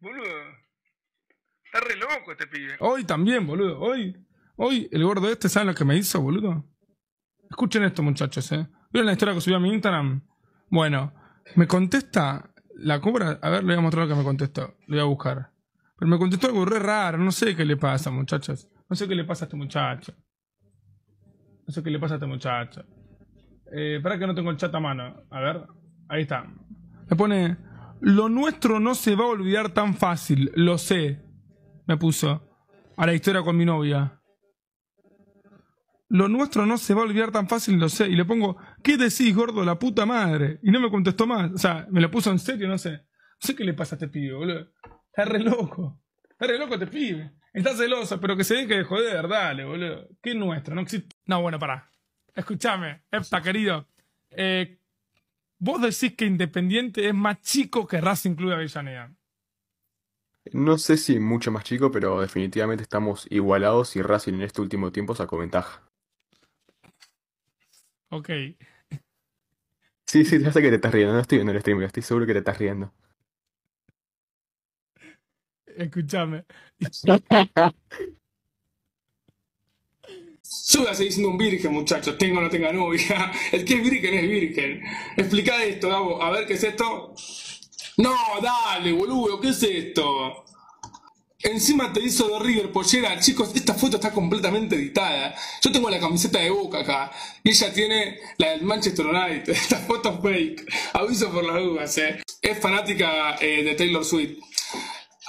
Boludo. Está re loco este pibe. Hoy también, boludo. Hoy, hoy el gordo este, ¿saben lo que me hizo, boludo? Escuchen esto, muchachos, ¿eh? ¿Vieron la historia que subió a mi Instagram? Bueno, me contesta la cobra. A ver, le voy a mostrar lo que me contestó. Lo voy a buscar. Pero me contestó algo re raro. No sé qué le pasa, muchachos. No sé qué le pasa a este muchacho. No sé qué le pasa a este muchacho. Eh, para que no tengo el chat a mano. A ver, ahí está. Me pone. Lo nuestro no se va a olvidar tan fácil, lo sé, me puso a la historia con mi novia. Lo nuestro no se va a olvidar tan fácil, lo sé. Y le pongo, ¿qué decís, gordo, la puta madre? Y no me contestó más. O sea, me lo puso en serio, no sé. No sé qué le pasa a este pibe, boludo. Está re loco. Está re loco este pibe. Está celoso, pero que se deje de joder, dale, boludo. ¿Qué nuestro? No existe. No, bueno, pará. Escúchame, Epta, querido. Eh, vos decís que Independiente es más chico que Racing Club de Avellaneda. No sé si mucho más chico, pero definitivamente estamos igualados y Racing en este último tiempo sacó ventaja. Ok. Sí, sí, ya sé que te estás riendo. No estoy viendo el stream, estoy seguro que te estás riendo. Escúchame. seguir siendo un virgen, muchachos, tengo o no tenga novia. El que es virgen es virgen. Explica esto, Gabo. A ver, ¿qué es esto? No, dale, boludo, ¿qué es esto? Encima te hizo de River Pollera. Chicos, esta foto está completamente editada. Yo tengo la camiseta de Boca acá. Y ella tiene la del Manchester United. Esta foto es fake. Aviso por las dudas, eh. Es fanática eh, de Taylor Swift.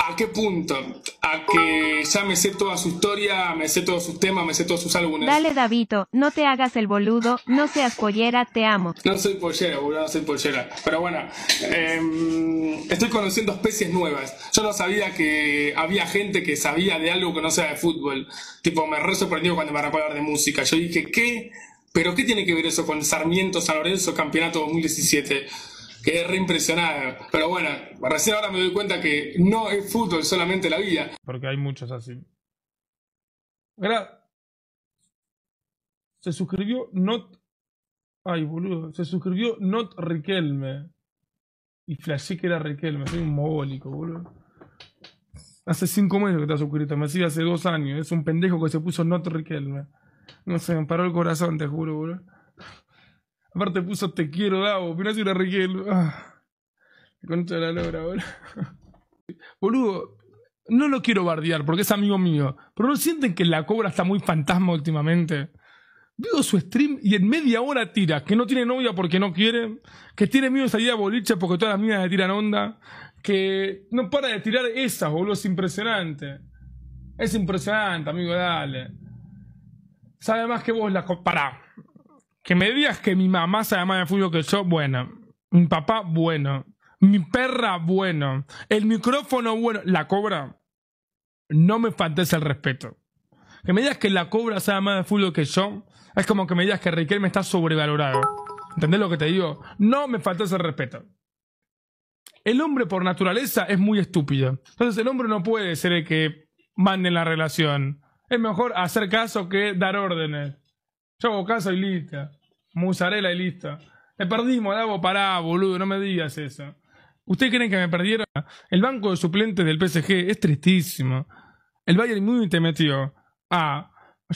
¿A qué punto? A que ya me sé toda su historia, me sé todos sus temas, me sé todos sus álbumes. Dale, Davito, no te hagas el boludo, no seas pollera, te amo. No soy pollera, boludo, no soy pollera. Pero bueno, em, estoy conociendo especies nuevas. Yo no sabía que había gente que sabía de algo que no sea de fútbol. Tipo, me re sorprendió cuando me arrancó a hablar de música. Yo dije, ¿qué? ¿Pero qué tiene que ver eso con Sarmiento San Lorenzo Campeonato 2017? que re impresionada. Pero bueno, recién ahora me doy cuenta que no es fútbol solamente la vida. Porque hay muchos así. Era... Se suscribió Not. Ay, boludo. Se suscribió Not Riquelme. Y flashé que era Riquelme. Soy un mogólico, boludo. Hace cinco meses que has suscrito. Me sigue hace dos años. Es un pendejo que se puso Not Riquelme. No se me paró el corazón, te juro, boludo. Aparte puso te quiero, Davo. pero hace una reguel. Ah, concha la logra boludo. Boludo, no lo quiero bardear porque es amigo mío, pero ¿no sienten que la cobra está muy fantasma últimamente? Veo su stream y en media hora tira, que no tiene novia porque no quiere, que tiene miedo de salir a boliche porque todas las minas le tiran onda, que no para de tirar esas, boludo, es impresionante. Es impresionante, amigo, dale. Sabe más que vos la... Pará que me digas que mi mamá sabe más de fútbol que yo, bueno. Mi papá, bueno. Mi perra, bueno. El micrófono, bueno. La cobra, no me faltes el respeto. Que me digas que la cobra sabe más de fútbol que yo, es como que me digas que Riquelme está sobrevalorado. ¿Entendés lo que te digo? No me faltes el respeto. El hombre por naturaleza es muy estúpido. Entonces el hombre no puede ser el que mande la relación. Es mejor hacer caso que dar órdenes. Yo hago casa y lista. Musarela y lista. perdimos, le hago para boludo, no me digas eso. ¿Ustedes creen que me perdieron? El banco de suplentes del PSG es tristísimo. El Bayern te metió a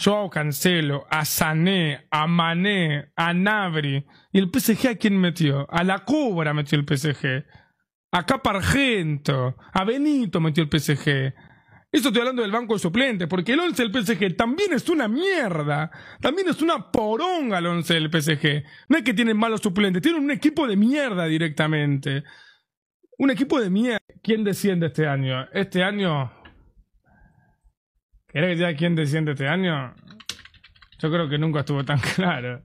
hago Cancelo, a Sané, a Mané, a Nabri. ¿Y el PSG a quién metió? A la Cobra metió el PSG. A Capargento, a Benito metió el PSG. Esto estoy hablando del banco de suplentes, porque el 11 del PSG también es una mierda. También es una poronga el once del PSG. No es que tienen malos suplentes, tienen un equipo de mierda directamente. Un equipo de mierda. ¿Quién desciende este año? Este año. ¿Querés que diga quién desciende este año? Yo creo que nunca estuvo tan claro.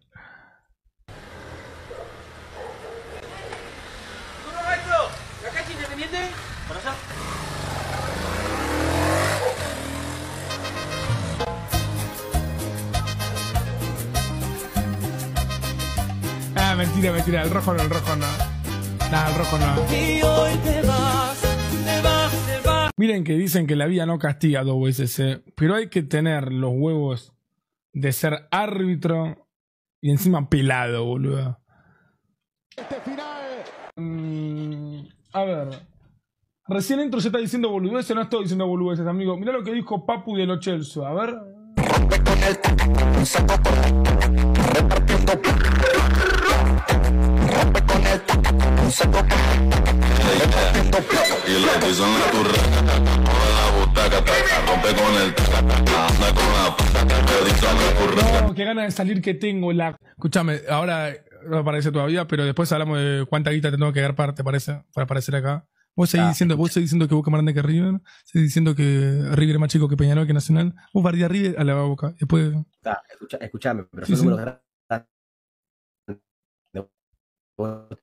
mentira, mentira. El rojo no, el rojo no. Nada, el rojo no. Y hoy te vas, te vas, te vas. Miren que dicen que la vida no castiga dos veces, ¿eh? pero hay que tener los huevos de ser árbitro y encima pelado, boludo. Este final. Mm, a ver. Recién entro se está diciendo boludeces, no estoy diciendo boludeces, amigo. Mirá lo que dijo Papu de los Chelsea. A ver. con el No, qué ganas de salir que tengo la. Escúchame, ahora no aparece todavía, pero después hablamos de cuánta guita te tengo que agarpar, ¿te parece? Para aparecer acá. Vos seguís ah. diciendo, vos diciendo que Boca más grande que River, seguís diciendo que River es más chico que Peñarol, que Nacional. Vos barría a River a la Boca. Después. Ah, escuchame, pero son números grandes.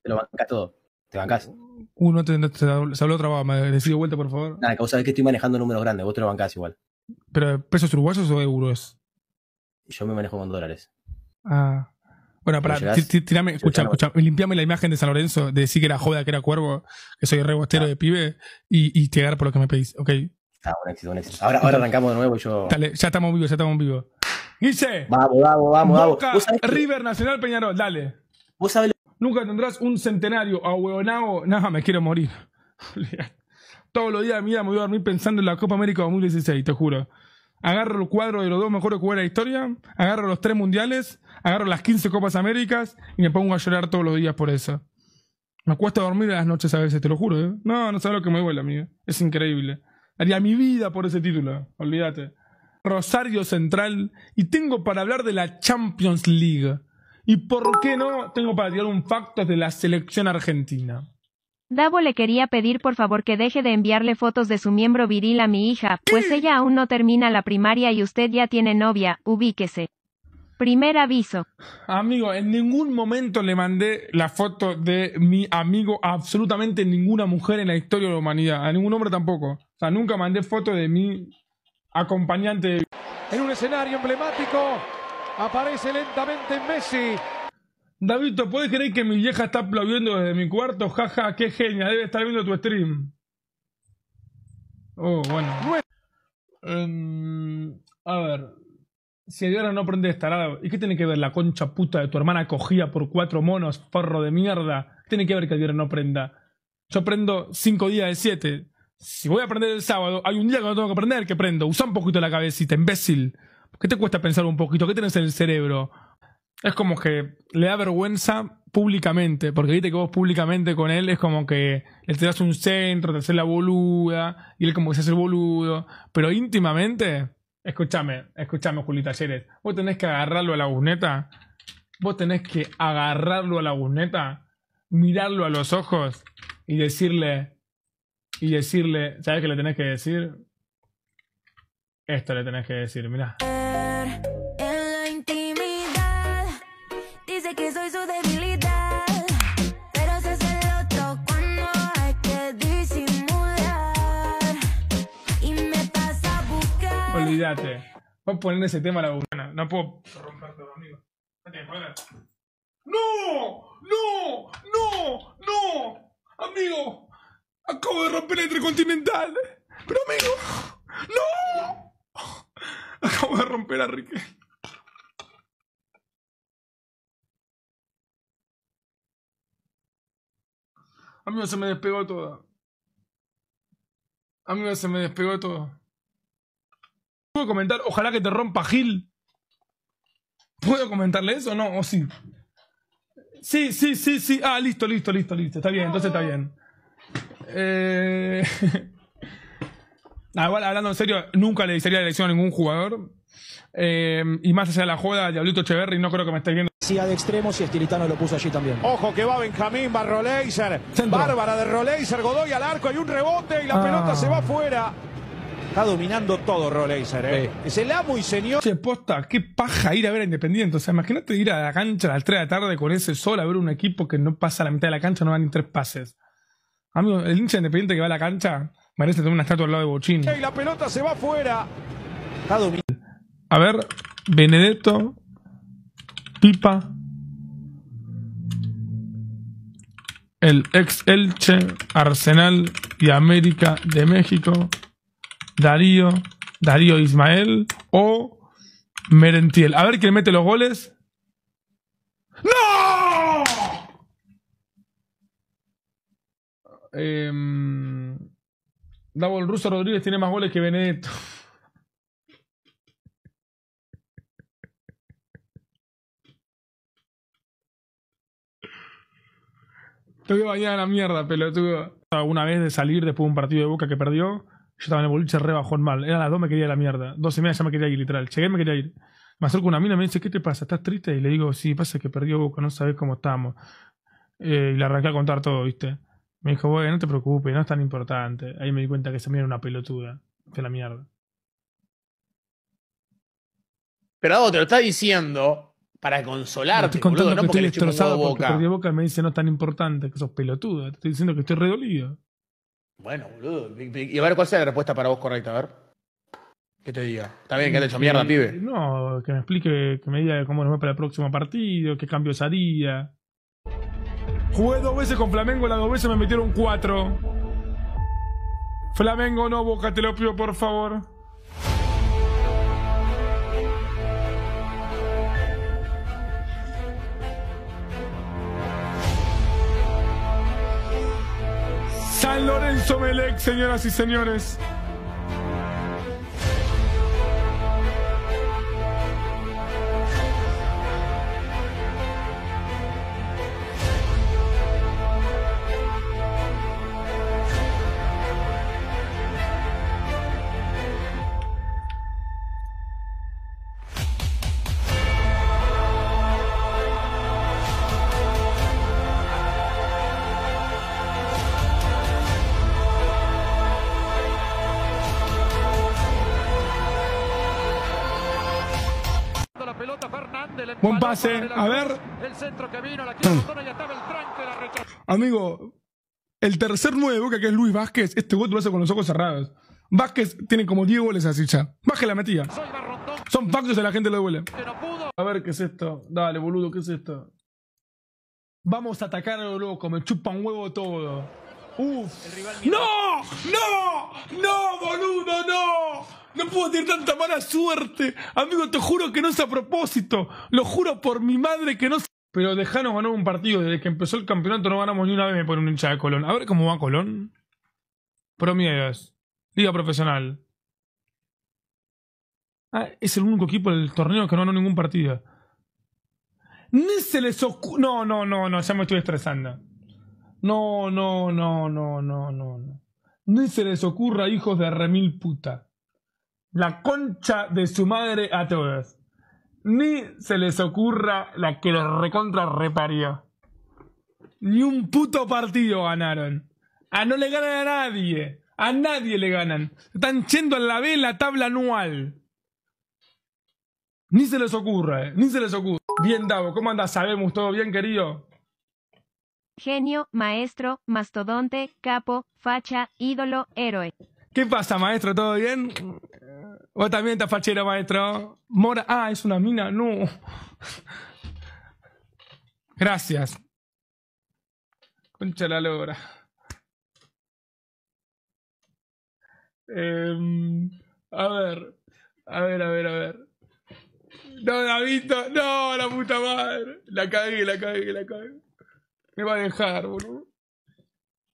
te lo bancas todo. Te bancás. Uno, se habló otra vez, me decido vuelta, por favor. Nada, vos sabés que estoy manejando números grandes, vos te lo bancás igual. ¿Pero pesos uruguayos o euros? Yo me manejo con dólares. Ah. Bueno, para, tirame, escucha, escucha, limpiame la imagen de San Lorenzo, de decir que era joda, que era cuervo, que soy rebostero ah. de pibe y, y llegar por lo que me pedís, ok. Ah, un éxito, un éxito. Ahora, ahora arrancamos de nuevo y yo. Dale, ya estamos vivos, ya estamos vivos. ¡Guise! ¡Vamos, Vamos, vamos, vamos, vamos. River Nacional Peñarol, dale. Vos sabés Nunca tendrás un centenario a ahueonao. Nada, me quiero morir. Todos los días de mi vida me voy a dormir pensando en la Copa América 2016, te juro. Agarro el cuadro de los dos mejores jugadores de la historia, agarro los tres mundiales, agarro las 15 Copas Américas y me pongo a llorar todos los días por eso. Me cuesta dormir a las noches a veces, te lo juro. ¿eh? No, no sabes lo que me duele, amigo. Es increíble. Haría mi vida por ese título, olvídate. Rosario Central y tengo para hablar de la Champions League. Y por qué no, tengo para tirar un facto de la selección argentina. Davo le quería pedir por favor que deje de enviarle fotos de su miembro viril a mi hija, pues ella aún no termina la primaria y usted ya tiene novia, ubíquese. Primer aviso. Amigo, en ningún momento le mandé la foto de mi amigo absolutamente ninguna mujer en la historia de la humanidad, a ningún hombre tampoco. O sea, nunca mandé foto de mi acompañante. En un escenario emblemático, Aparece lentamente Messi. David, ¿puedes creer que mi vieja está aplaudiendo desde mi cuarto? Jaja, qué genia, debe estar viendo tu stream. Oh, bueno. Em, a ver. Si ahora no prende nada ¿Y qué tiene que ver la concha puta de tu hermana cogida por cuatro monos, perro de mierda? ¿Qué tiene que ver que Adriana no prenda? Yo prendo cinco días de siete. Si voy a prender el sábado, hay un día que no tengo que aprender que prendo. Usa un poquito la cabecita, imbécil. ¿Qué te cuesta pensar un poquito? ¿Qué tenés en el cerebro? Es como que le da vergüenza públicamente, porque viste que vos públicamente con él es como que le te das un centro, te haces la boluda, y él como que se hace el boludo, pero íntimamente, escúchame, escúchame Julita Talleres, vos tenés que agarrarlo a la guneta, vos tenés que agarrarlo a la guneta, mirarlo a los ojos y decirle, y decirle, ¿sabes qué le tenés que decir? Esto le tenés que decir, mirá. soy su debilidad. Pero se hace el otro cuando hay que disimular. Y me pasa a buscar. Olvídate. Voy a poner ese tema a la buena. No puedo romperte, amigo. ¡No! ¡No! ¡No! ¡No! ¡Amigo! Acabo de romper el intercontinental. Pero amigo, no. Acabo de romper a Riquelme. A mí me se me despegó toda. Amigo, se me despegó todo. ¿Puedo comentar? Ojalá que te rompa Gil. ¿Puedo comentarle eso o no? ¿O sí? Sí, sí, sí, sí. Ah, listo, listo, listo, listo. Está bien, entonces está bien. Eh, ah, hablando en serio, nunca le diría la elección a ningún jugador. Eh, y más allá de la joda, Diablito Echeverry, no creo que me esté viendo de extremos y Estilitano lo puso allí también. Ojo que va Benjamín, va Bárbara de Roleiser, Godoy al arco, hay un rebote y la ah. pelota se va afuera. Está dominando todo Roleiser, ¿eh? Es el amo y señor. posta, qué paja ir a ver a Independiente. O sea, imagínate ir a la cancha a las 3 de la tarde con ese sol a ver un equipo que no pasa la mitad de la cancha, no van ni tres pases. el hincha independiente que va a la cancha merece tener una estatua al lado de Bochini. Y la pelota se va afuera. Está dominando. A ver, Benedetto el ex Elche, Arsenal y América de México, Darío, Darío Ismael o Merentiel. A ver quién mete los goles. ¡No! Eh, el ruso Rodríguez tiene más goles que Benedetto. Te que bañar la mierda, pelotudo. Una vez de salir después de un partido de boca que perdió, yo estaba en el boliche bajón mal. era las dos, me quería la mierda. Dos y ya me quería ir, literal. Llegué, me quería ir. Me acerco una mina y me dice, ¿qué te pasa? ¿Estás triste? Y le digo, sí, pasa que perdió boca, no sabes cómo estamos. Eh, y le arranqué a contar todo, ¿viste? Me dijo, bueno, no te preocupes, no es tan importante. Ahí me di cuenta que esa mina era una pelotuda. Que la mierda. Pero te lo está diciendo para consolarte. estoy boludo, no porque estoy destrozado porque boca. me dice no es tan importante, que sos pelotudo. Te estoy diciendo que estoy redolido. Bueno, boludo. Y a ver, ¿cuál sea la respuesta para vos correcta? A ver. ¿Qué te diga? Está bien que le hecho mierda, pibe. No, que me explique, que me diga cómo nos va para el próximo partido, qué cambios haría. Jugué dos veces con Flamengo, las dos veces me metieron cuatro. Flamengo no, Boca, te lo pido por favor. Lorenzo Melec, señoras y señores. Buen pase. A ver. Amigo, el tercer nuevo de que es Luis Vázquez, este gol lo hace con los ojos cerrados. Vázquez tiene como 10 goles así ya. Baje la metía. Son factos y la gente lo duele. A ver, ¿qué es esto? Dale, boludo, ¿qué es esto? Vamos a atacar a lo locos, me chupan huevo todo. ¡Uf! ¡No! ¡No! ¡No, boludo, no! No puedo tener tanta mala suerte. Amigo, te juro que no es a propósito. Lo juro por mi madre que no es. Pero dejanos ganar un partido. Desde que empezó el campeonato no ganamos ni una vez, por un hincha de Colón. A ver cómo va Colón. promiedas. Liga profesional. Ah, es el único equipo del torneo que no ganó ningún partido. Ni se les ocurre. No, no, no, no, ya me estoy estresando. No, no, no, no, no, no, no. Ni se les ocurra, hijos de remil puta la concha de su madre a todas. Ni se les ocurra la que los recontra reparió. Ni un puto partido ganaron. A no le ganan a nadie. A nadie le ganan. Están yendo a la B la tabla anual. Ni se les ocurra, eh. Ni se les ocurre Bien, Davo, ¿cómo andas? Sabemos, ¿todo bien, querido? Genio, maestro, mastodonte, capo, facha, ídolo, héroe. ¿Qué pasa, maestro? ¿Todo bien? O también está fachero, maestro. Mora. Ah, es una mina. No. Gracias. Concha la logra. Em, a ver. A ver, a ver, a ver. No, la visto? No, la puta madre. La cagué, la cagué, la cagué. Me va a dejar, boludo.